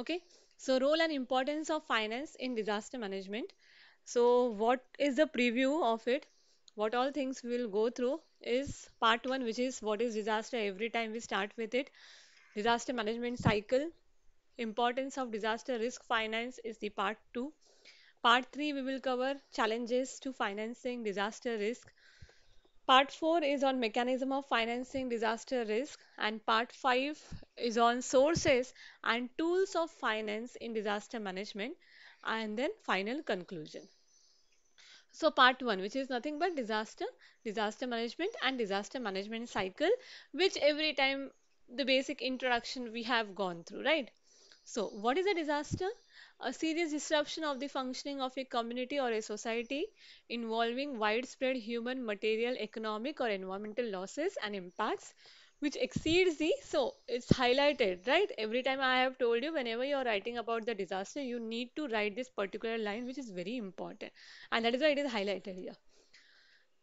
okay so role and importance of finance in disaster management so what is the preview of it what all things we will go through is part one which is what is disaster every time we start with it disaster management cycle importance of disaster risk finance is the part two part three we will cover challenges to financing disaster risk Part 4 is on mechanism of financing disaster risk and part 5 is on sources and tools of finance in disaster management and then final conclusion. So part 1 which is nothing but disaster, disaster management and disaster management cycle which every time the basic introduction we have gone through right. So what is a disaster? a serious disruption of the functioning of a community or a society involving widespread human, material, economic, or environmental losses and impacts which exceeds the so it's highlighted right every time i have told you whenever you are writing about the disaster you need to write this particular line which is very important and that is why it is highlighted here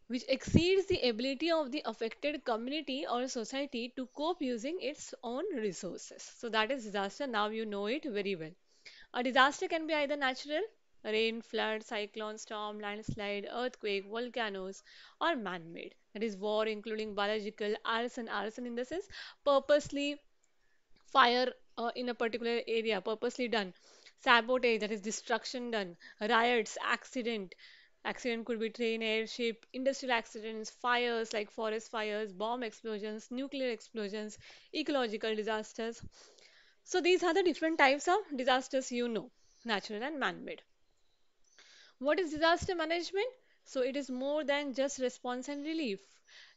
which exceeds the ability of the affected community or society to cope using its own resources so that is disaster now you know it very well a disaster can be either natural, rain, flood, cyclone, storm, landslide, earthquake, volcanoes, or man made. That is, war, including biological, arson, arson in the sense purposely fire uh, in a particular area, purposely done, sabotage, that is, destruction done, riots, accident. Accident could be train, airship, industrial accidents, fires like forest fires, bomb explosions, nuclear explosions, ecological disasters, so these are the different types of disasters you know, natural and man-made. What is disaster management? So it is more than just response and relief.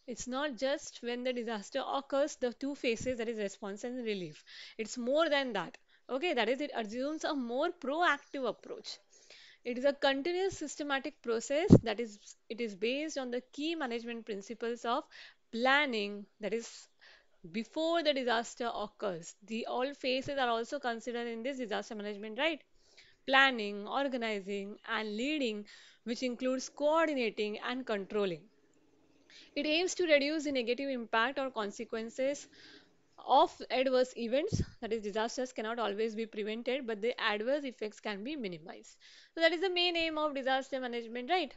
It's not just when the disaster occurs, the two phases that is response and relief. It's more than that. Okay, that is it assumes a more proactive approach. It is a continuous systematic process that is it is based on the key management principles of planning that is before the disaster occurs the all phases are also considered in this disaster management right planning organizing and leading which includes coordinating and controlling it aims to reduce the negative impact or consequences of adverse events that is disasters cannot always be prevented but the adverse effects can be minimized so that is the main aim of disaster management right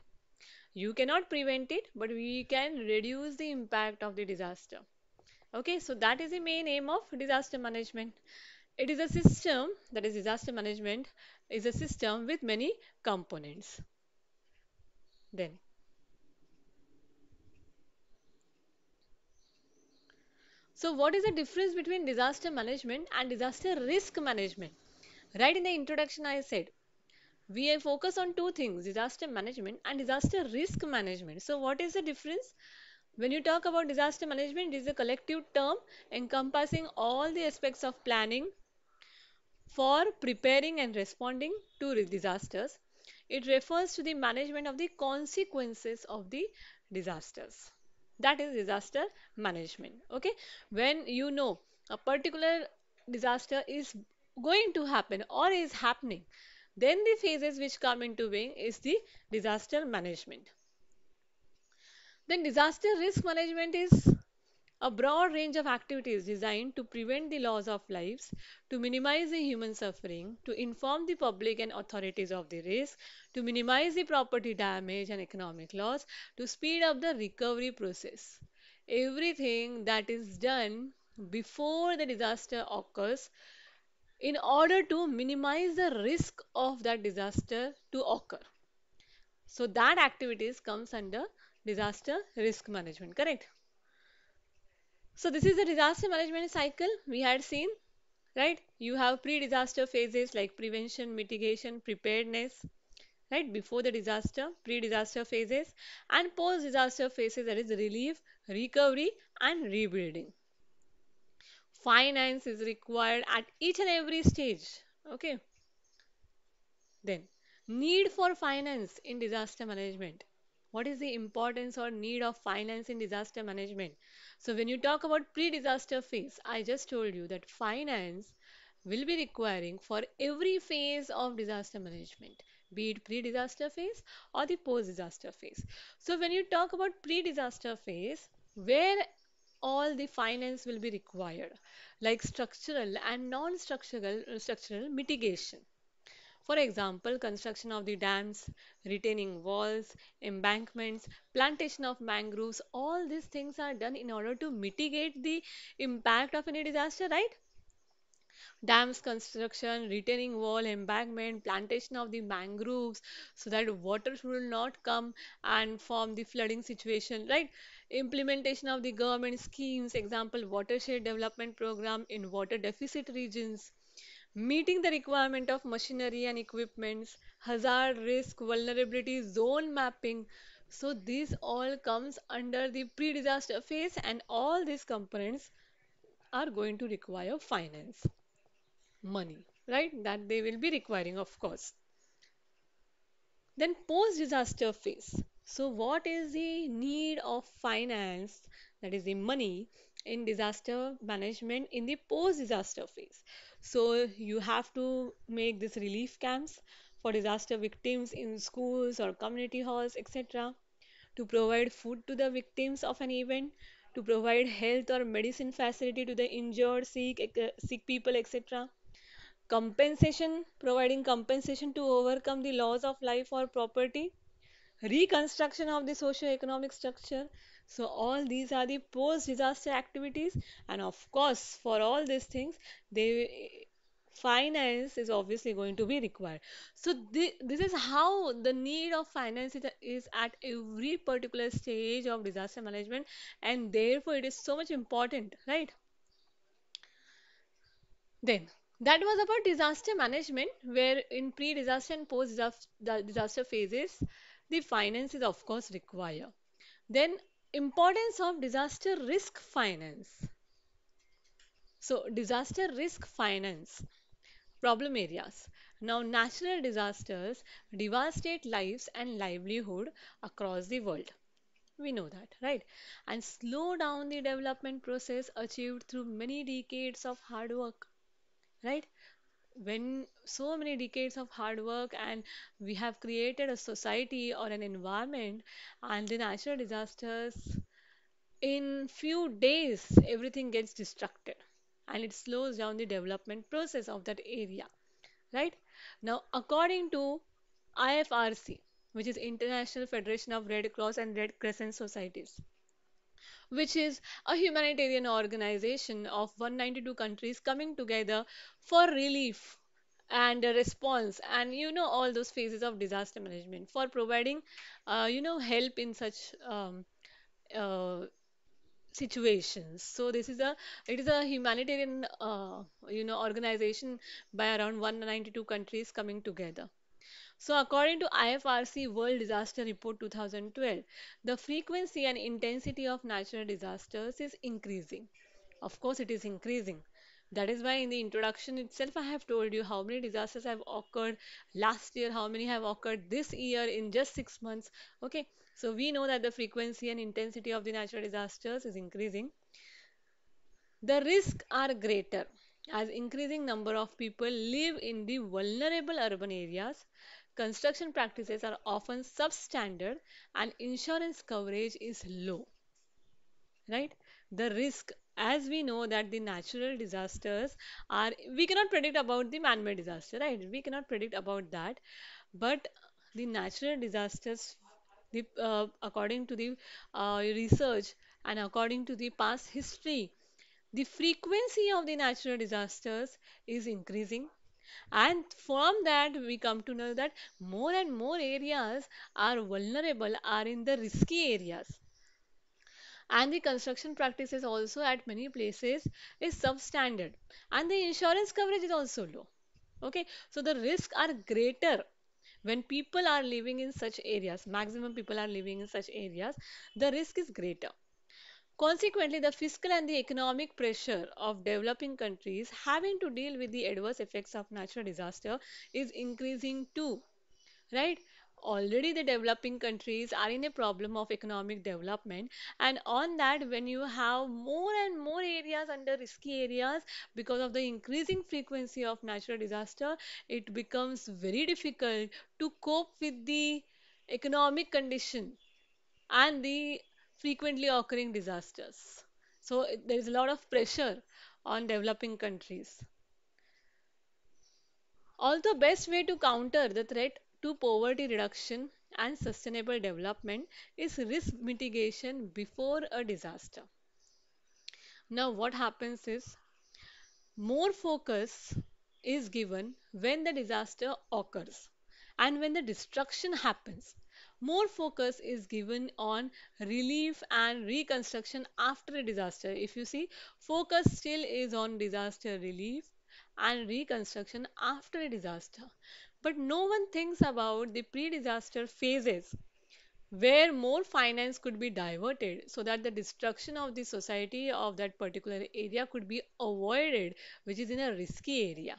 you cannot prevent it but we can reduce the impact of the disaster okay so that is the main aim of disaster management it is a system that is disaster management is a system with many components then so what is the difference between disaster management and disaster risk management right in the introduction i said we focus on two things disaster management and disaster risk management so what is the difference when you talk about disaster management, it is a collective term encompassing all the aspects of planning for preparing and responding to disasters. It refers to the management of the consequences of the disasters. That is disaster management. Okay, when you know a particular disaster is going to happen or is happening, then the phases which come into being is the disaster management. Then disaster risk management is a broad range of activities designed to prevent the loss of lives, to minimize the human suffering, to inform the public and authorities of the risk, to minimize the property damage and economic loss, to speed up the recovery process. Everything that is done before the disaster occurs in order to minimize the risk of that disaster to occur. So that activities comes under disaster risk management correct so this is the disaster management cycle we had seen right you have pre-disaster phases like prevention mitigation preparedness right before the disaster pre-disaster phases and post-disaster phases that is relief recovery and rebuilding finance is required at each and every stage okay then need for finance in disaster management what is the importance or need of finance in disaster management so when you talk about pre-disaster phase i just told you that finance will be requiring for every phase of disaster management be it pre-disaster phase or the post-disaster phase so when you talk about pre-disaster phase where all the finance will be required like structural and non-structural structural mitigation for example, construction of the dams, retaining walls, embankments, plantation of mangroves, all these things are done in order to mitigate the impact of any disaster, right? dams construction, retaining wall, embankment, plantation of the mangroves so that water should not come and form the flooding situation, right? Implementation of the government schemes, example watershed development program in water deficit regions, meeting the requirement of machinery and equipments, hazard risk, vulnerability, zone mapping. So this all comes under the pre-disaster phase and all these components are going to require finance, money, right? That they will be requiring of course. Then post-disaster phase. So what is the need of finance that is the money in disaster management in the post disaster phase so you have to make these relief camps for disaster victims in schools or community halls etc to provide food to the victims of an event to provide health or medicine facility to the injured sick sick people etc compensation providing compensation to overcome the loss of life or property reconstruction of the socio economic structure so all these are the post disaster activities and of course for all these things they finance is obviously going to be required so th- this is how the need of finance is at every particular stage of disaster management and therefore it is so much important right then that was about disaster management where in pre-disaster and post-disaster phases the finance is of course required then Importance of disaster risk finance. So, disaster risk finance problem areas. Now, natural disasters devastate lives and livelihood across the world. We know that, right? And slow down the development process achieved through many decades of hard work, right? when so many decades of hard work and we have created a society or an environment and the natural disasters in few days everything gets destructed and it slows down the development process of that area right now according to ifrc which is international federation of red cross and red crescent societies which is a humanitarian organization of 192 countries coming together for relief and a response and you know all those phases of disaster management for providing uh, you know help in such um, uh, situations so this is a it is a humanitarian uh, you know organization by around 192 countries coming together so, according to IFRC World Disaster Report 2012, the frequency and intensity of natural disasters is increasing. Of course, it is increasing. That is why in the introduction itself, I have told you how many disasters have occurred last year, how many have occurred this year in just six months. Okay, so we know that the frequency and intensity of the natural disasters is increasing. The risks are greater as increasing number of people live in the vulnerable urban areas construction practices are often substandard and insurance coverage is low right the risk as we know that the natural disasters are we cannot predict about the man-made disaster right we cannot predict about that but the natural disasters the, uh, according to the uh, research and according to the past history the frequency of the natural disasters is increasing and from that we come to know that more and more areas are vulnerable are in the risky areas and the construction practices also at many places is substandard and the insurance coverage is also low okay so the risks are greater when people are living in such areas maximum people are living in such areas the risk is greater Consequently, the fiscal and the economic pressure of developing countries having to deal with the adverse effects of natural disaster is increasing too. Right? Already the developing countries are in a problem of economic development, and on that, when you have more and more areas under risky areas because of the increasing frequency of natural disaster, it becomes very difficult to cope with the economic condition and the frequently occurring disasters. So there is a lot of pressure on developing countries. Also, best way to counter the threat to poverty reduction and sustainable development is risk mitigation before a disaster. Now, what happens is more focus is given when the disaster occurs and when the destruction happens more focus is given on relief and reconstruction after a disaster. If you see, focus still is on disaster relief and reconstruction after a disaster. But no one thinks about the pre-disaster phases where more finance could be diverted so that the destruction of the society of that particular area could be avoided which is in a risky area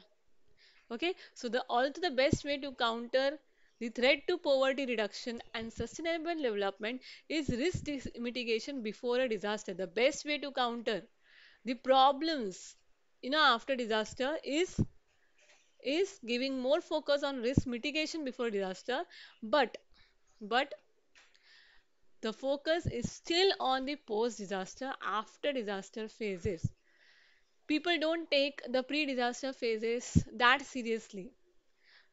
okay so the also the best way to counter the threat to poverty reduction and sustainable development is risk mitigation before a disaster. The best way to counter the problems you know after disaster is is giving more focus on risk mitigation before disaster but but the focus is still on the post disaster after disaster phases people don't take the pre disaster phases that seriously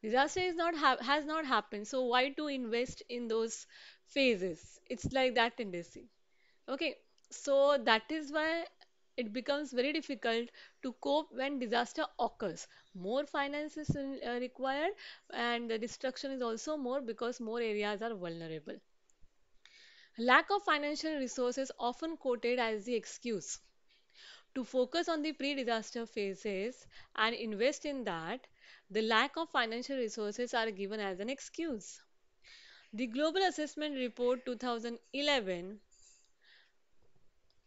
disaster is not ha- has not happened so why to invest in those phases it's like that tendency okay so that is why it becomes very difficult to cope when disaster occurs more finance is uh, required and the destruction is also more because more areas are vulnerable lack of financial resources often quoted as the excuse to focus on the pre-disaster phases and invest in that the lack of financial resources are given as an excuse. The Global Assessment Report 2011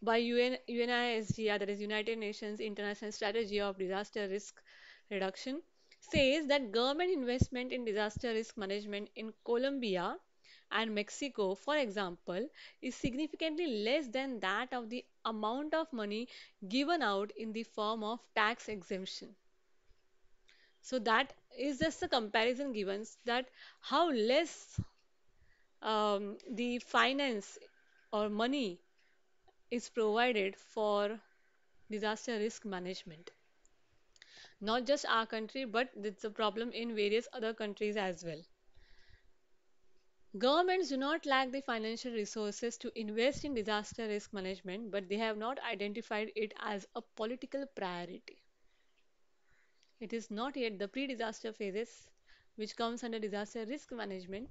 by UN, UNISDR, that is United Nations International Strategy of Disaster Risk Reduction, says that government investment in disaster risk management in Colombia and Mexico, for example, is significantly less than that of the amount of money given out in the form of tax exemption so that is just a comparison given that how less um, the finance or money is provided for disaster risk management not just our country but it's a problem in various other countries as well governments do not lack the financial resources to invest in disaster risk management but they have not identified it as a political priority it is not yet the pre-disaster phases, which comes under disaster risk management.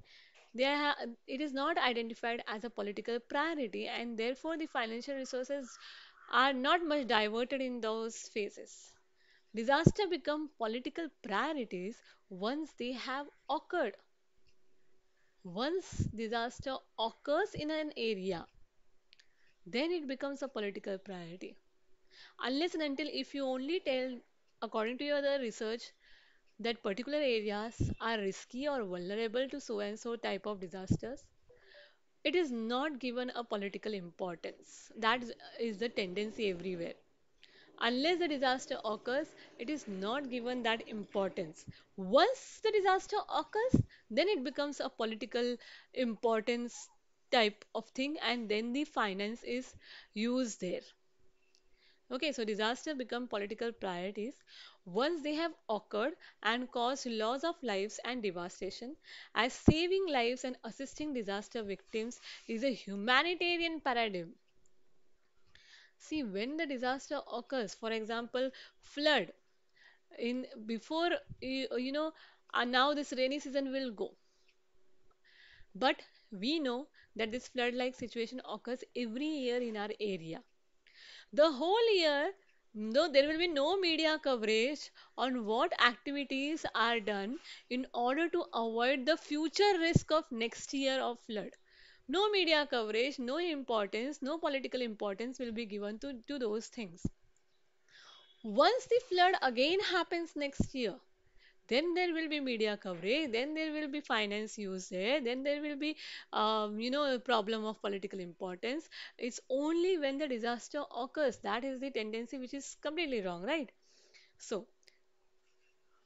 There it is not identified as a political priority, and therefore the financial resources are not much diverted in those phases. Disaster become political priorities once they have occurred. Once disaster occurs in an area, then it becomes a political priority. Unless and until if you only tell according to your research that particular areas are risky or vulnerable to so and so type of disasters it is not given a political importance that is the tendency everywhere unless the disaster occurs it is not given that importance once the disaster occurs then it becomes a political importance type of thing and then the finance is used there Okay, so disaster become political priorities once they have occurred and caused loss of lives and devastation as saving lives and assisting disaster victims is a humanitarian paradigm. See, when the disaster occurs, for example, flood, in before you, you know, and uh, now this rainy season will go. But we know that this flood like situation occurs every year in our area the whole year no there will be no media coverage on what activities are done in order to avoid the future risk of next year of flood no media coverage no importance no political importance will be given to, to those things once the flood again happens next year then there will be media coverage then there will be finance use then there will be um, you know problem of political importance it's only when the disaster occurs that is the tendency which is completely wrong right so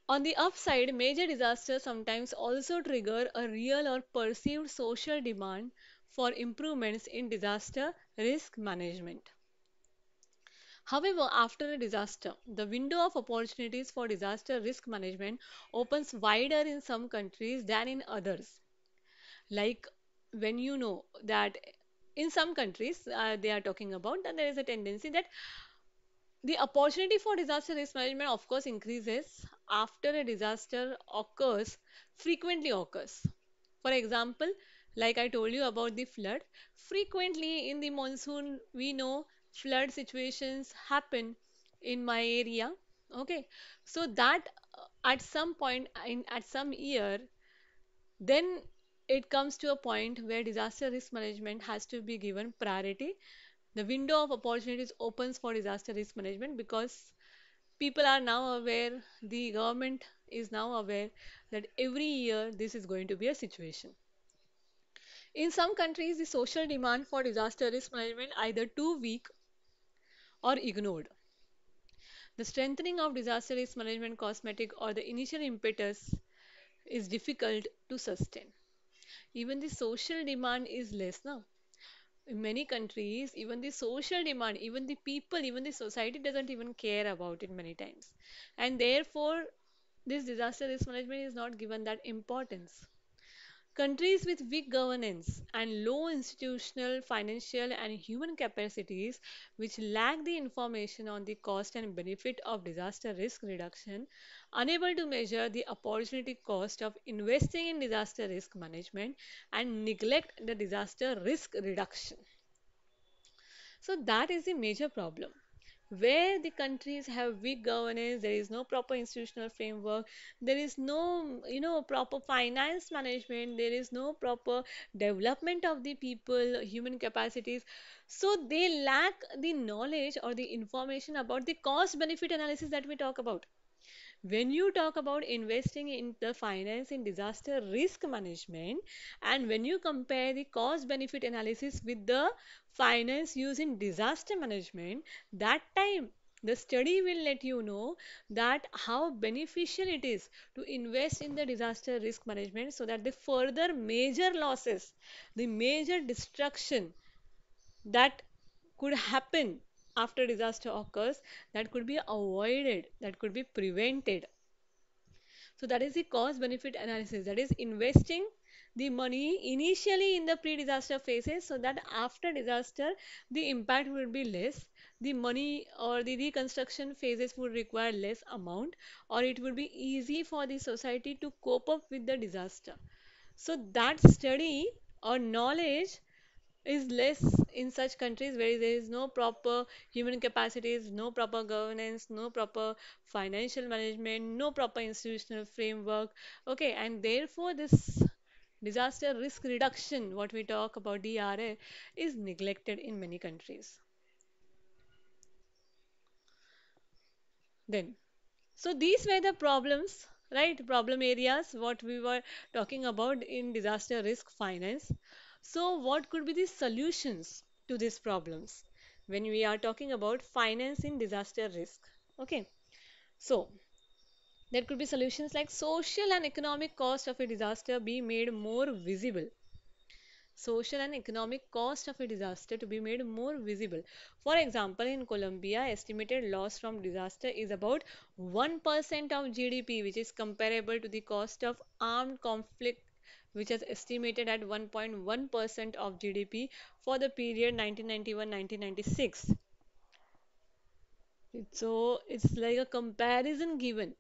on the upside, major disasters sometimes also trigger a real or perceived social demand for improvements in disaster risk management. However, after a disaster, the window of opportunities for disaster risk management opens wider in some countries than in others. Like when you know that in some countries uh, they are talking about that there is a tendency that the opportunity for disaster risk management of course increases after a disaster occurs frequently occurs for example like i told you about the flood frequently in the monsoon we know flood situations happen in my area okay so that uh, at some point uh, in at some year then it comes to a point where disaster risk management has to be given priority the window of opportunities opens for disaster risk management because people are now aware the government is now aware that every year this is going to be a situation in some countries the social demand for disaster risk management either too weak or ignored. The strengthening of disaster risk management cosmetic or the initial impetus is difficult to sustain. Even the social demand is less now. In many countries, even the social demand, even the people, even the society doesn't even care about it many times. And therefore, this disaster risk management is not given that importance. Countries with weak governance and low institutional, financial, and human capacities, which lack the information on the cost and benefit of disaster risk reduction, unable to measure the opportunity cost of investing in disaster risk management, and neglect the disaster risk reduction. So, that is the major problem where the countries have weak governance there is no proper institutional framework there is no you know proper finance management there is no proper development of the people human capacities so they lack the knowledge or the information about the cost benefit analysis that we talk about when you talk about investing in the finance in disaster risk management and when you compare the cost benefit analysis with the finance used in disaster management that time the study will let you know that how beneficial it is to invest in the disaster risk management so that the further major losses the major destruction that could happen after disaster occurs that could be avoided, that could be prevented. So that is the cost benefit analysis. That is investing the money initially in the pre-disaster phases so that after disaster the impact will be less the money or the reconstruction phases would require less amount or it would be easy for the society to cope up with the disaster so that study or knowledge is less in such countries where there is no proper human capacities, no proper governance, no proper financial management, no proper institutional framework. Okay, and therefore this disaster risk reduction, what we talk about DRA, is neglected in many countries. Then, so these were the problems right problem areas what we were talking about in disaster risk finance so, what could be the solutions to these problems when we are talking about finance in disaster risk? Okay, so there could be solutions like social and economic cost of a disaster be made more visible social and economic cost of a disaster to be made more visible. For example, in Colombia, estimated loss from disaster is about 1% of GDP, which is comparable to the cost of armed conflict which is estimated at 1.1% of GDP for the period 1991-1996. So it's like a comparison given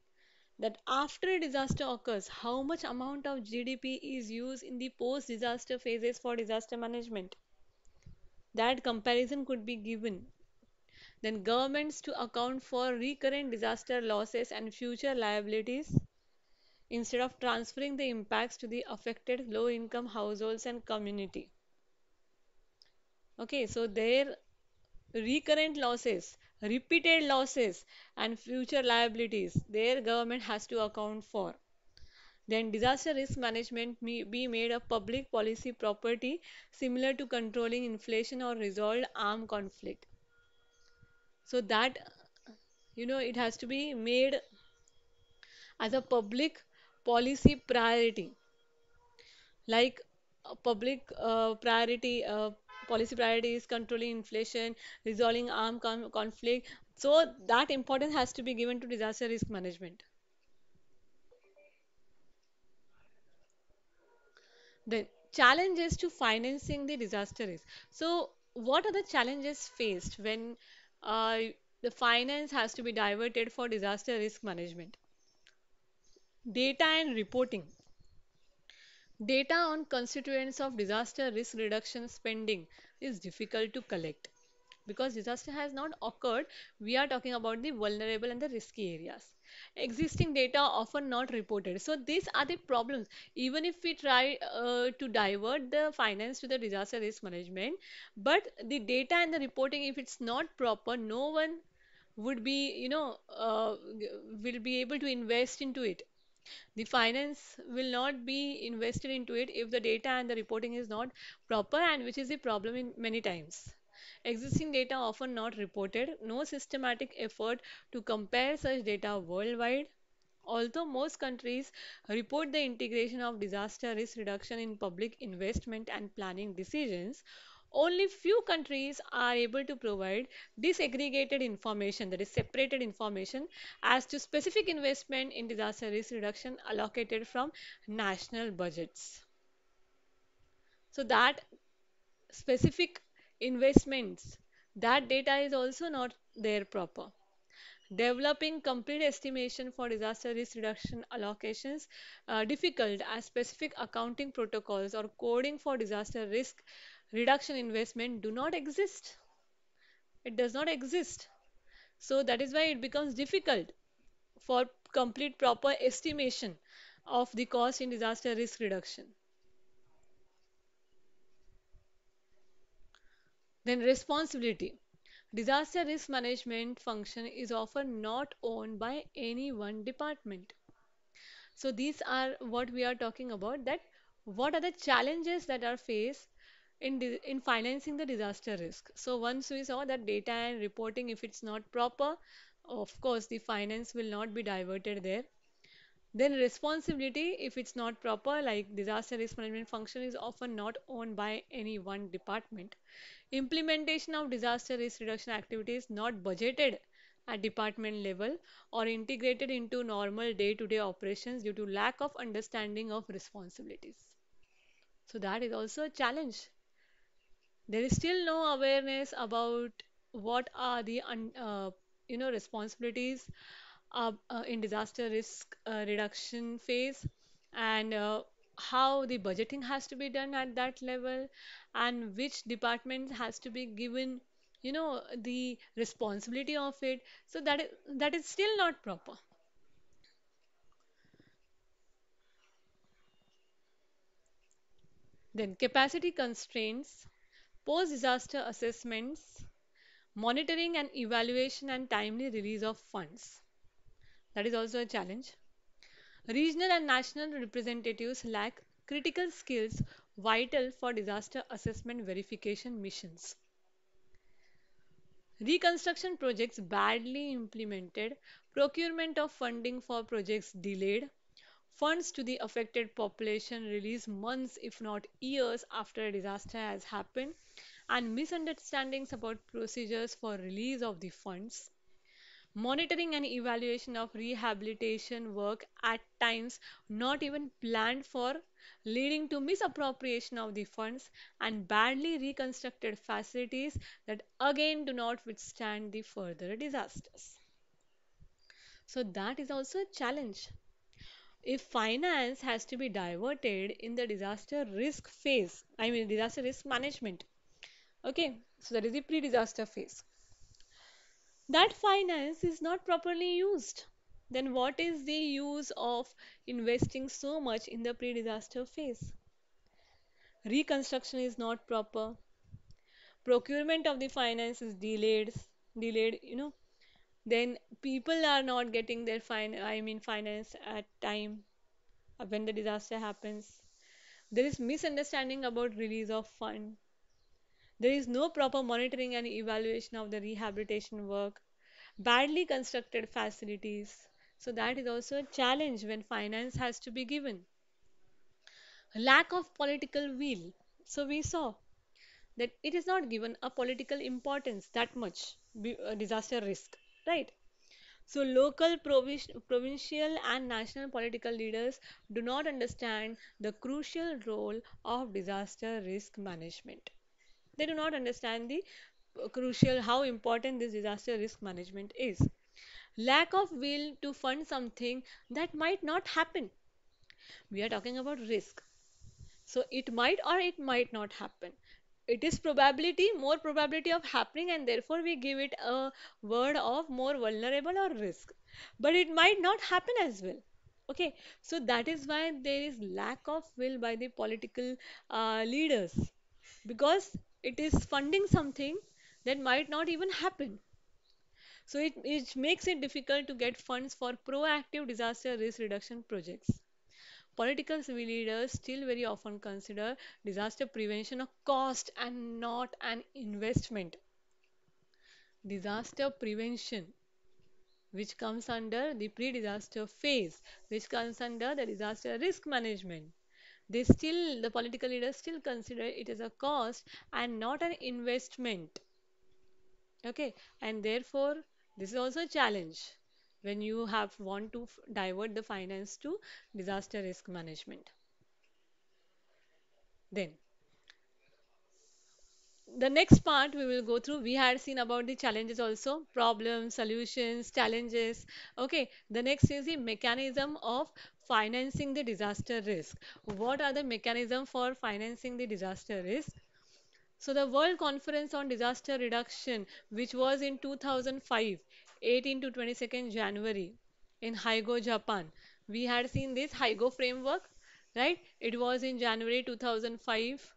that after a disaster occurs, how much amount of GDP is used in the post-disaster phases for disaster management. That comparison could be given then governments to account for recurrent disaster losses and future liabilities instead of transferring the impacts to the affected low income households and community okay so their recurrent losses repeated losses and future liabilities their government has to account for then disaster risk management may be made a public policy property similar to controlling inflation or resolved armed conflict so that you know it has to be made as a public policy priority like public uh, priority uh, policy priorities controlling inflation resolving armed conflict so that importance has to be given to disaster risk management then challenges to financing the disaster risk so what are the challenges faced when uh, the finance has to be diverted for disaster risk management Data and reporting. Data on constituents of disaster risk reduction spending is difficult to collect because disaster has not occurred we are talking about the vulnerable and the risky areas existing data often not reported so these are the problems even if we try uh, to divert the finance to the disaster risk management but the data and the reporting if it's not proper no one would be you know uh, will be able to invest into it the finance will not be invested into it if the data and the reporting is not proper and which is a problem in many times existing data often not reported no systematic effort to compare such data worldwide although most countries report the integration of disaster risk reduction in public investment and planning decisions only few countries are able to provide disaggregated information that is separated information as to specific investment in disaster risk reduction allocated from national budgets. So that specific investments that data is also not there proper. Developing complete estimation for disaster risk reduction allocations uh, difficult as specific accounting protocols or coding for disaster risk reduction investment do not exist it does not exist so that is why it becomes difficult for complete proper estimation of the cost in disaster risk reduction then responsibility disaster risk management function is often not owned by any one department so these are what we are talking about that what are the challenges that are faced in, in financing the disaster risk. So once we saw that data and reporting, if it's not proper, of course the finance will not be diverted there. Then responsibility, if it's not proper, like disaster risk management function is often not owned by any one department. Implementation of disaster risk reduction activities not budgeted at department level or integrated into normal day-to-day -day operations due to lack of understanding of responsibilities. So that is also a challenge there is still no awareness about what are the un, uh, you know responsibilities uh, uh, in disaster risk uh, reduction phase and uh, how the budgeting has to be done at that level and which department has to be given you know the responsibility of it so that is, that is still not proper then capacity constraints post disaster assessments, monitoring and evaluation, and timely release of funds. That is also a challenge. Regional and national representatives lack critical skills vital for disaster assessment verification missions. Reconstruction projects badly implemented, procurement of funding for projects delayed, Funds to the affected population release months, if not years, after a disaster has happened, and misunderstandings about procedures for release of the funds. Monitoring and evaluation of rehabilitation work at times not even planned for, leading to misappropriation of the funds and badly reconstructed facilities that again do not withstand the further disasters. So, that is also a challenge if finance has to be diverted in the disaster risk phase, I mean disaster risk management. Okay, so that is the pre-disaster phase. That finance is not properly used. Then what is the use of investing so much in the pre-disaster phase? Reconstruction is not proper. Procurement of the finance is delayed, delayed, you know, then people are not getting their fine i mean finance at time when the disaster happens there is misunderstanding about release of fund there is no proper monitoring and evaluation of the rehabilitation work badly constructed facilities so that is also a challenge when finance has to be given lack of political will so we saw that it is not given a political importance that much uh, disaster risk right so local provincial and national political leaders do not understand the crucial role of disaster risk management they do not understand the uh, crucial how important this disaster risk management is lack of will to fund something that might not happen we are talking about risk so it might or it might not happen it is probability more probability of happening and therefore we give it a word of more vulnerable or risk but it might not happen as well okay so that is why there is lack of will by the political uh, leaders because it is funding something that might not even happen so it, it makes it difficult to get funds for proactive disaster risk reduction projects Political leaders still very often consider disaster prevention a cost and not an investment. Disaster prevention which comes under the pre-disaster phase, which comes under the disaster risk management. They still, the political leaders still consider it as a cost and not an investment. Okay, and therefore, this is also a challenge when you have want to divert the finance to disaster risk management then the next part we will go through we had seen about the challenges also problems solutions challenges okay the next is the mechanism of financing the disaster risk what are the mechanism for financing the disaster risk so the world conference on disaster reduction which was in 2005 18 to 22nd January in Haigo, Japan. We had seen this Haigo framework, right? It was in January 2005,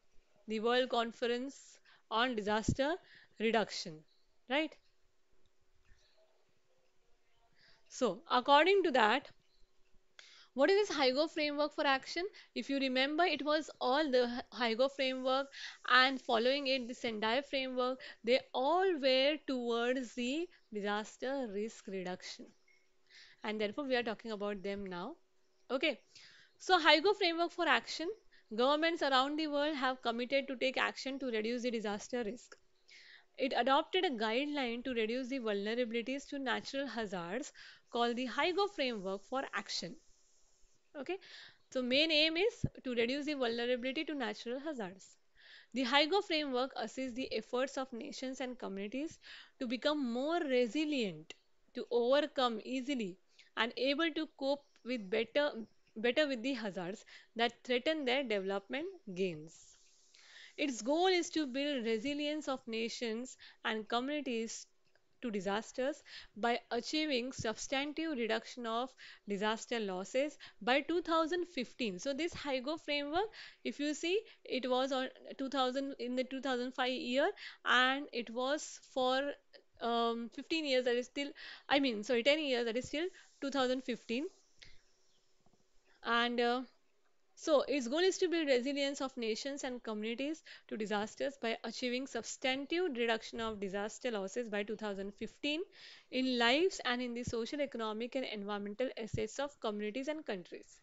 the World Conference on Disaster Reduction, right? So, according to that, what is this HIGO framework for action? If you remember, it was all the HIGO framework and following it, the Sendai framework, they all were towards the disaster risk reduction. And therefore, we are talking about them now. Okay. So, HIGO framework for action. Governments around the world have committed to take action to reduce the disaster risk. It adopted a guideline to reduce the vulnerabilities to natural hazards called the HIGO framework for action okay so main aim is to reduce the vulnerability to natural hazards the HIGO framework assists the efforts of nations and communities to become more resilient, to overcome easily, and able to cope with better, better with the hazards that threaten their development gains. Its goal is to build resilience of nations and communities to disasters by achieving substantive reduction of disaster losses by 2015 so this higo framework if you see it was on 2000 in the 2005 year and it was for um, 15 years that is still i mean sorry 10 years that is still 2015 and uh, so, its goal is to build resilience of nations and communities to disasters by achieving substantive reduction of disaster losses by 2015 in lives and in the social, economic, and environmental assets of communities and countries.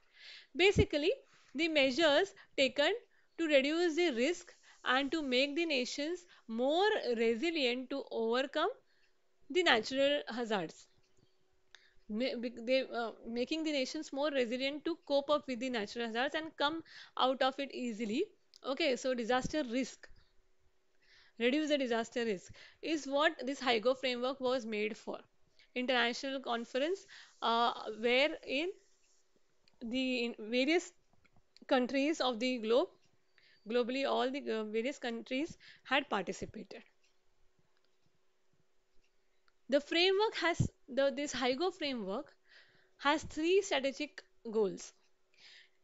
Basically, the measures taken to reduce the risk and to make the nations more resilient to overcome the natural hazards they, uh, making the nations more resilient to cope up with the natural hazards and come out of it easily. Okay, so disaster risk reduce the disaster risk is what this HIGO framework was made for. International conference uh, where in the in various countries of the globe, globally all the uh, various countries had participated. The framework has the, this HIGO framework has three strategic goals.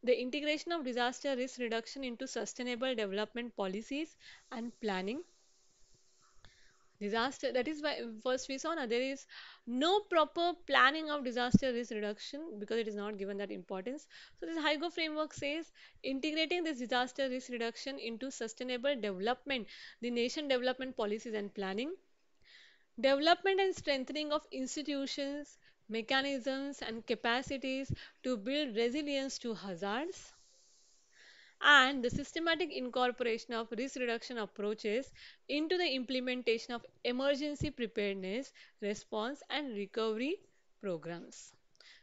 The integration of disaster risk reduction into sustainable development policies and planning. Disaster, that is why first we saw now there is no proper planning of disaster risk reduction because it is not given that importance. So this HIGO framework says integrating this disaster risk reduction into sustainable development, the nation development policies and planning development and strengthening of institutions, mechanisms, and capacities to build resilience to hazards, and the systematic incorporation of risk reduction approaches into the implementation of emergency preparedness, response, and recovery programs.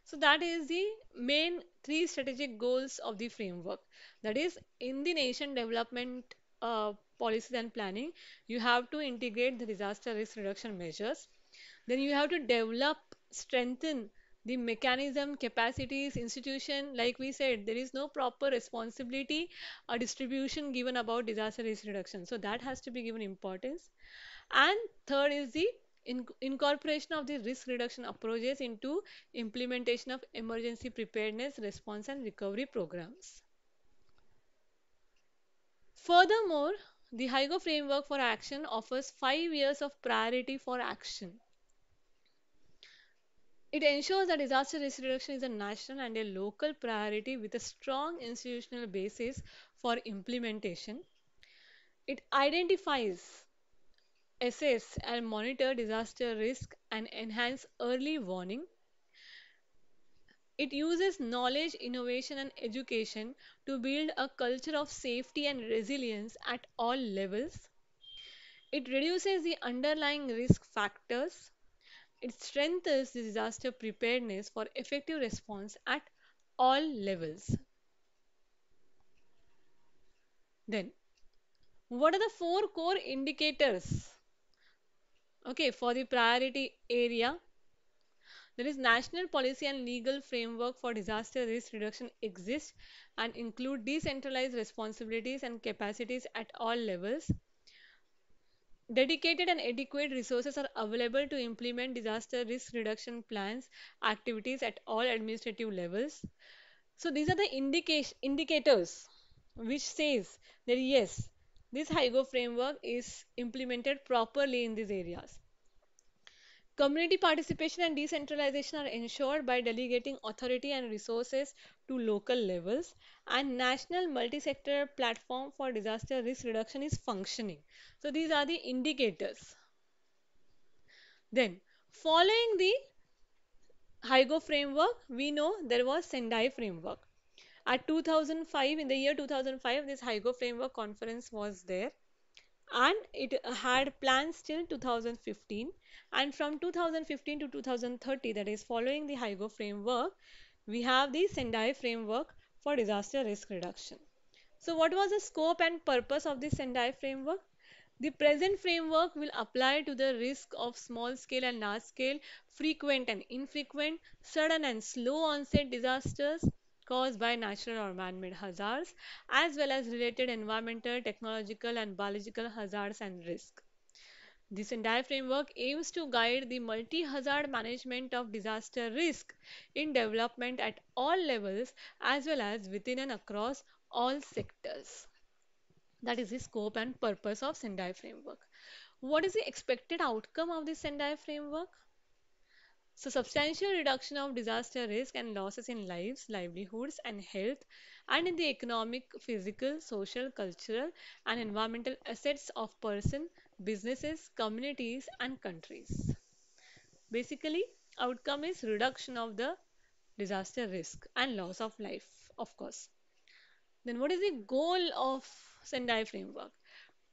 So that is the main three strategic goals of the framework. That is in the nation development uh, policies and planning you have to integrate the disaster risk reduction measures then you have to develop strengthen the mechanism capacities institution like we said there is no proper responsibility or distribution given about disaster risk reduction so that has to be given importance and third is the incorporation of the risk reduction approaches into implementation of emergency preparedness response and recovery programs furthermore the Hyogo framework for action offers five years of priority for action. It ensures that disaster risk reduction is a national and a local priority with a strong institutional basis for implementation. It identifies, assess, and monitor disaster risk and enhance early warning. It uses knowledge, innovation, and education to build a culture of safety and resilience at all levels. It reduces the underlying risk factors. It strengthens the disaster preparedness for effective response at all levels. Then, what are the four core indicators? Okay, for the priority area there is national policy and legal framework for disaster risk reduction exists and include decentralized responsibilities and capacities at all levels. Dedicated and adequate resources are available to implement disaster risk reduction plans activities at all administrative levels. So these are the indica indicators which says that yes, this HIGO framework is implemented properly in these areas. Community participation and decentralization are ensured by delegating authority and resources to local levels and national multi-sector platform for disaster risk reduction is functioning. So these are the indicators. Then following the HIGO framework, we know there was Sendai framework. At 2005, in the year 2005, this HIGO framework conference was there and it had plans till 2015 and from 2015 to 2030 that is following the HIGO framework we have the Sendai framework for disaster risk reduction. So what was the scope and purpose of the Sendai framework? The present framework will apply to the risk of small scale and large scale, frequent and infrequent, sudden and slow onset disasters, caused by natural or man-made hazards, as well as related environmental, technological and biological hazards and risk. This entire framework aims to guide the multi-hazard management of disaster risk in development at all levels as well as within and across all sectors. That is the scope and purpose of Sendai framework. What is the expected outcome of the Sendai framework? So, substantial reduction of disaster risk and losses in lives, livelihoods, and health, and in the economic, physical, social, cultural, and environmental assets of person, businesses, communities, and countries. Basically, outcome is reduction of the disaster risk and loss of life, of course. Then, what is the goal of Sendai framework?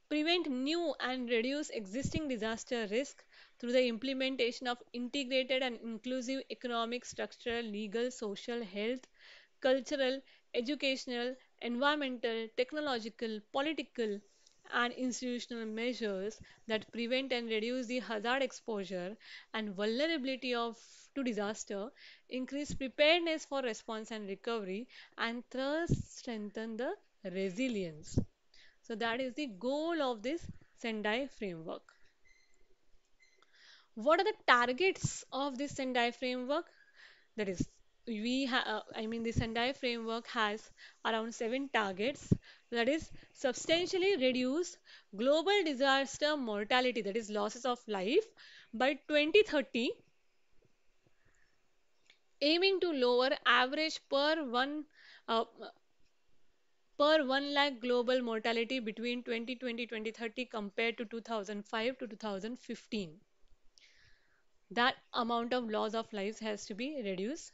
Prevent new and reduce existing disaster risk through the implementation of integrated and inclusive economic, structural, legal, social, health, cultural, educational, environmental, technological, political, and institutional measures that prevent and reduce the hazard exposure and vulnerability of to disaster, increase preparedness for response and recovery, and thus strengthen the resilience. So that is the goal of this Sendai framework what are the targets of this Sendai framework? That is, we have uh, I mean, this Sendai framework has around seven targets. That is, substantially reduce global disaster mortality, that is, losses of life by 2030, aiming to lower average per one uh, per 1 lakh global mortality between 2020-2030 compared to 2005 to 2015 that amount of loss of lives has to be reduced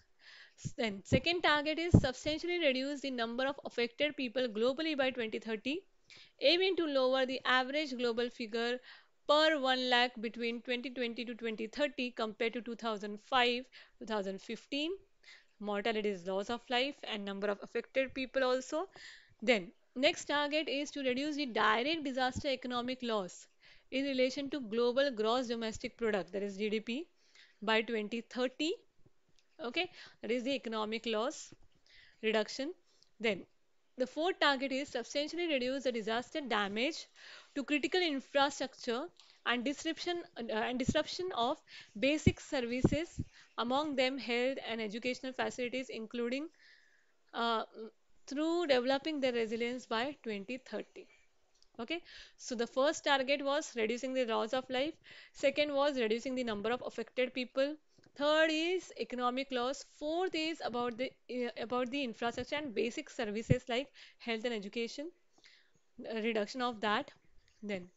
then second target is substantially reduce the number of affected people globally by 2030 aiming to lower the average global figure per 1 lakh between 2020 to 2030 compared to 2005 2015 mortality is loss of life and number of affected people also then next target is to reduce the direct disaster economic loss in relation to global gross domestic product that is GDP by 2030 okay that is the economic loss reduction then the fourth target is substantially reduce the disaster damage to critical infrastructure and disruption uh, and disruption of basic services among them health and educational facilities including uh, through developing their resilience by 2030 okay so the first target was reducing the loss of life second was reducing the number of affected people third is economic loss fourth is about the uh, about the infrastructure and basic services like health and education uh, reduction of that then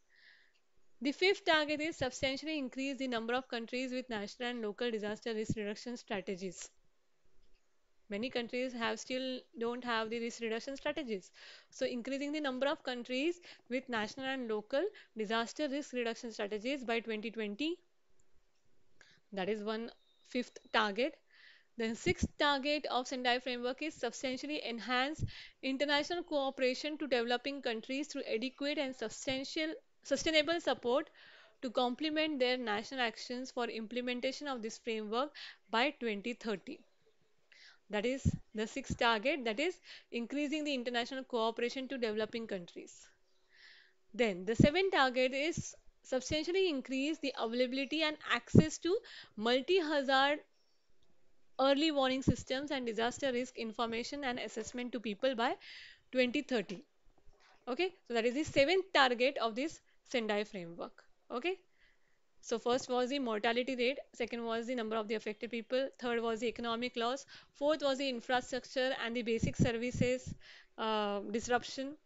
the fifth target is substantially increase the number of countries with national and local disaster risk reduction strategies many countries have still don't have the risk reduction strategies so increasing the number of countries with national and local disaster risk reduction strategies by 2020 that is one fifth target the sixth target of Sendai framework is substantially enhance international cooperation to developing countries through adequate and substantial sustainable support to complement their national actions for implementation of this framework by 2030 that is the sixth target that is increasing the international cooperation to developing countries then the seventh target is substantially increase the availability and access to multi-hazard early warning systems and disaster risk information and assessment to people by 2030 okay so that is the seventh target of this sendai framework okay so first was the mortality rate, second was the number of the affected people, third was the economic loss, fourth was the infrastructure and the basic services uh, disruption.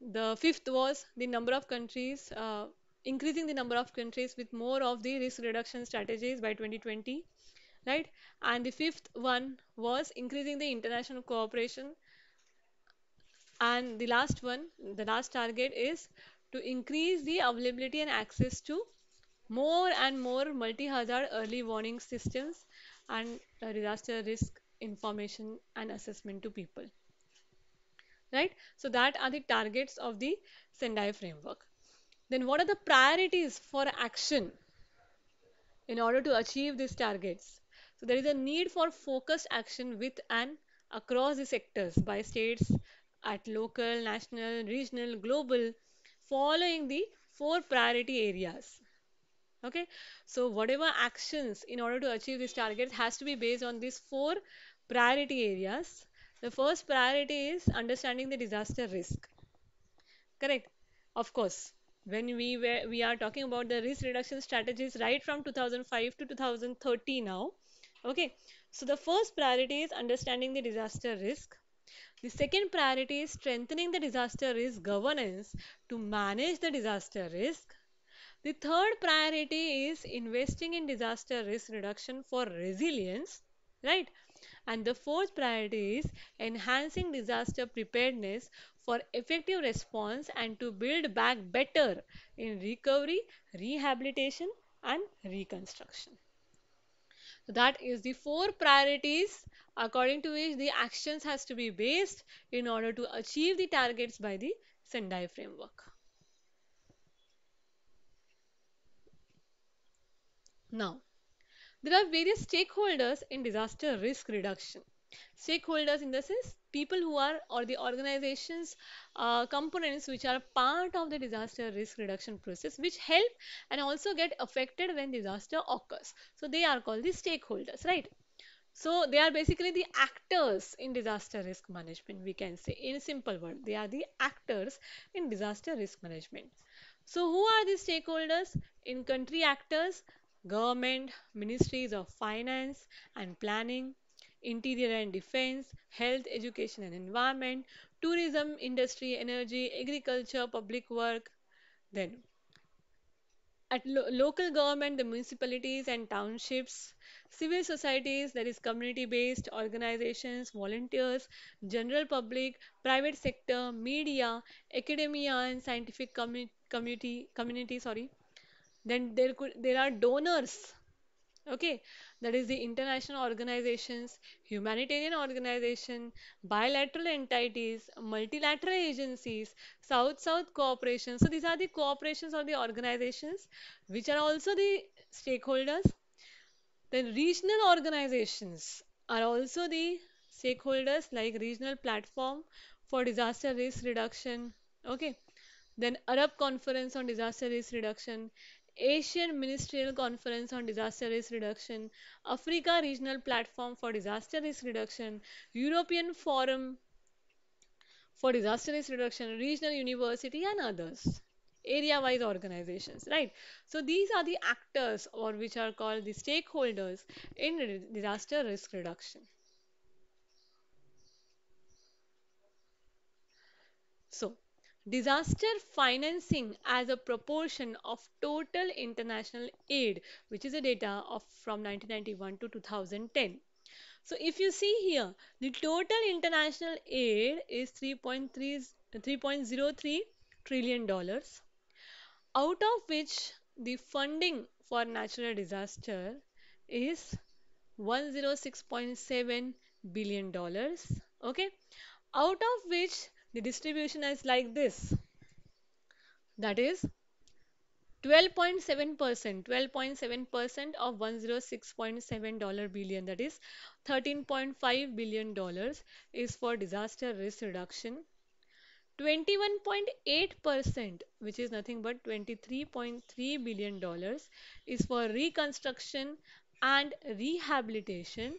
The fifth was the number of countries, uh, increasing the number of countries with more of the risk reduction strategies by 2020, right? And the fifth one was increasing the international cooperation. And the last one, the last target is to increase the availability and access to more and more multi-hazard early warning systems and disaster risk information and assessment to people right so that are the targets of the sendai framework then what are the priorities for action in order to achieve these targets so there is a need for focused action with and across the sectors by states at local national regional global following the four priority areas okay so whatever actions in order to achieve this target has to be based on these four priority areas the first priority is understanding the disaster risk correct of course when we were we are talking about the risk reduction strategies right from 2005 to 2030 now okay so the first priority is understanding the disaster risk the second priority is strengthening the disaster risk governance to manage the disaster risk the third priority is investing in disaster risk reduction for resilience, right? And the fourth priority is enhancing disaster preparedness for effective response and to build back better in recovery, rehabilitation, and reconstruction. So that is the four priorities according to which the actions has to be based in order to achieve the targets by the Sendai framework. Now, there are various stakeholders in disaster risk reduction. Stakeholders in the sense people who are or the organizations uh, components which are part of the disaster risk reduction process which help and also get affected when disaster occurs. So they are called the stakeholders, right? So they are basically the actors in disaster risk management, we can say in simple word, they are the actors in disaster risk management. So who are the stakeholders? In country actors, government, ministries of finance and planning, interior and defense, health, education and environment, tourism, industry, energy, agriculture, public work. Then at lo local government, the municipalities and townships, civil societies, that is community-based organizations, volunteers, general public, private sector, media, academia and scientific community, community, sorry, then there could there are donors okay that is the international organizations humanitarian organization bilateral entities multilateral agencies south south cooperation so these are the cooperations or the organizations which are also the stakeholders then regional organizations are also the stakeholders like regional platform for disaster risk reduction okay then arab conference on disaster risk reduction Asian Ministerial Conference on Disaster Risk Reduction, Africa Regional Platform for Disaster Risk Reduction, European Forum for Disaster Risk Reduction, Regional University and others area wise organizations right so these are the actors or which are called the stakeholders in disaster risk reduction so disaster financing as a proportion of total international aid which is a data of from 1991 to 2010 so if you see here the total international aid is 3.03 trillion dollars out of which the funding for natural disaster is 106.7 billion dollars okay out of which the distribution is like this that is 12.7 percent 12.7 percent of 106.7 dollar billion that is 13.5 billion dollars is for disaster risk reduction 21.8 percent which is nothing but 23.3 billion dollars is for reconstruction and rehabilitation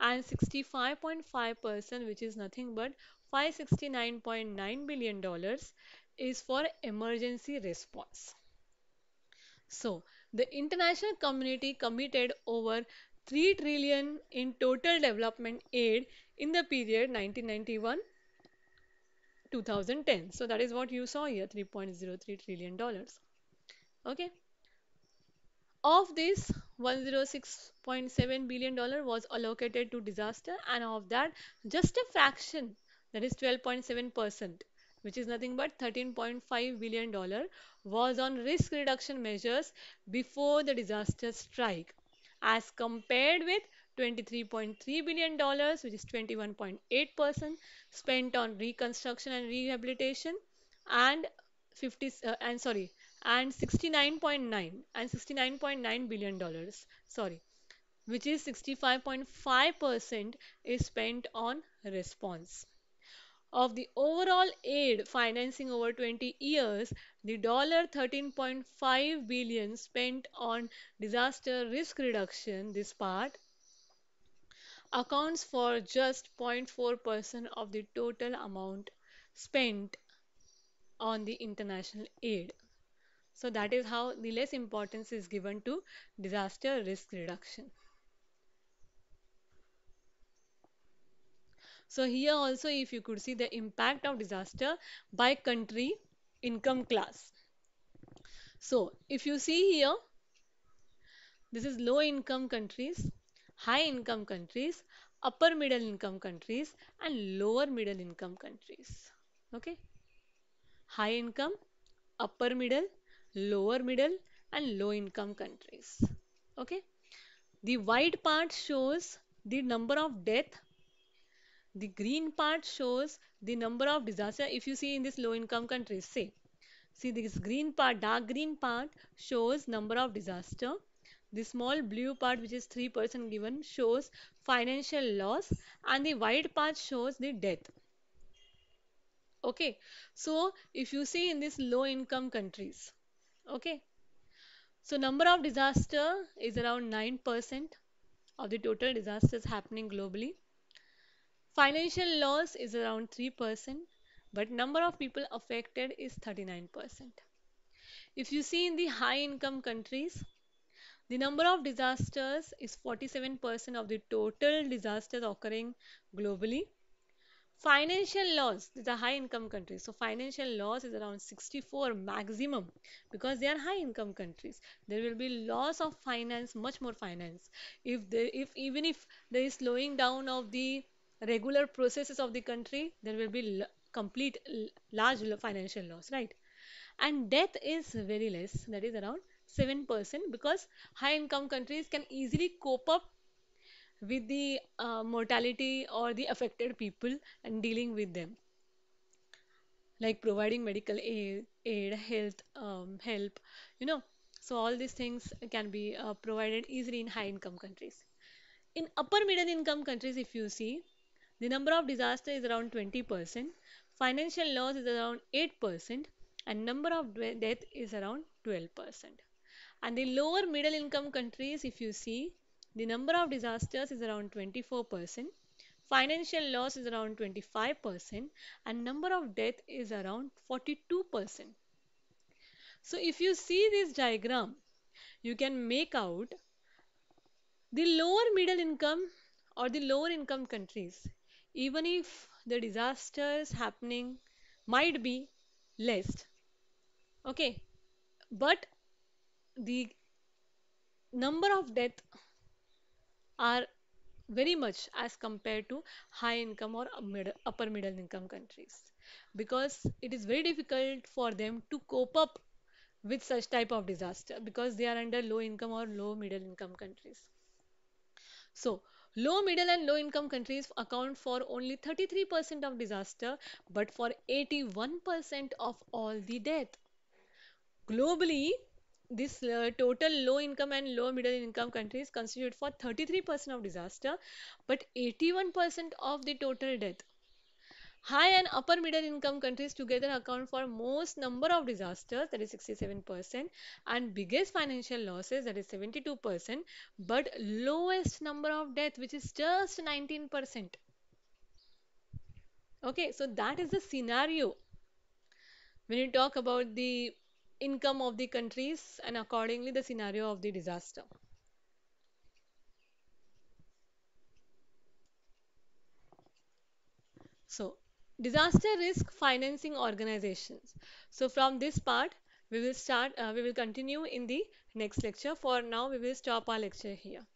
and 65.5 percent which is nothing but $569.9 billion is for emergency response. So, the international community committed over 3 trillion in total development aid in the period 1991 2010 so that is what you saw here 3.03 trillion dollars okay of this 106.7 billion dollar was allocated to disaster and of that just a fraction that is 12.7 percent which is nothing but 13.5 billion dollar was on risk reduction measures before the disaster strike as compared with 23.3 billion dollars which is 21.8% spent on reconstruction and rehabilitation and 50 uh, and sorry and 69.9 and 69.9 billion dollars sorry which is 65.5% is spent on response of the overall aid financing over 20 years, the $13.5 billion spent on disaster risk reduction, this part, accounts for just 0.4% of the total amount spent on the international aid. So that is how the less importance is given to disaster risk reduction. So here also if you could see the impact of disaster by country income class. So if you see here, this is low income countries, high income countries, upper middle income countries and lower middle income countries. Okay. High income, upper middle, lower middle and low income countries. Okay. The white part shows the number of death the green part shows the number of disaster if you see in this low income countries say. See this green part, dark green part shows number of disaster. The small blue part which is 3% given shows financial loss and the white part shows the death. Okay, so if you see in this low income countries, okay, so number of disaster is around 9% of the total disasters happening globally. Financial loss is around 3%, but number of people affected is 39%. If you see in the high income countries, the number of disasters is 47% of the total disasters occurring globally. Financial loss, these are high income countries. So, financial loss is around 64 maximum because they are high income countries. There will be loss of finance, much more finance. If, they, if even if there is slowing down of the regular processes of the country there will be complete large financial loss right and death is very less that is around 7% because high income countries can easily cope up with the uh, mortality or the affected people and dealing with them like providing medical aid, aid health um, help you know so all these things can be uh, provided easily in high income countries in upper middle income countries if you see the number of disaster is around 20%, financial loss is around 8% and number of death is around 12%. And the lower middle income countries if you see the number of disasters is around 24%, financial loss is around 25% and number of death is around 42%. So if you see this diagram you can make out the lower middle income or the lower income countries even if the disasters happening might be less okay but the number of death are very much as compared to high income or upper middle income countries because it is very difficult for them to cope up with such type of disaster because they are under low income or low middle income countries so Low, middle, and low income countries account for only 33% of disaster, but for 81% of all the death. Globally, this uh, total low income and low middle income countries constitute for 33% of disaster, but 81% of the total death. High and upper middle income countries together account for most number of disasters, that is 67%, and biggest financial losses, that is 72%, but lowest number of death, which is just 19%. Okay, so that is the scenario. When you talk about the income of the countries and accordingly the scenario of the disaster. So disaster risk financing organizations so from this part we will start uh, we will continue in the next lecture for now we will stop our lecture here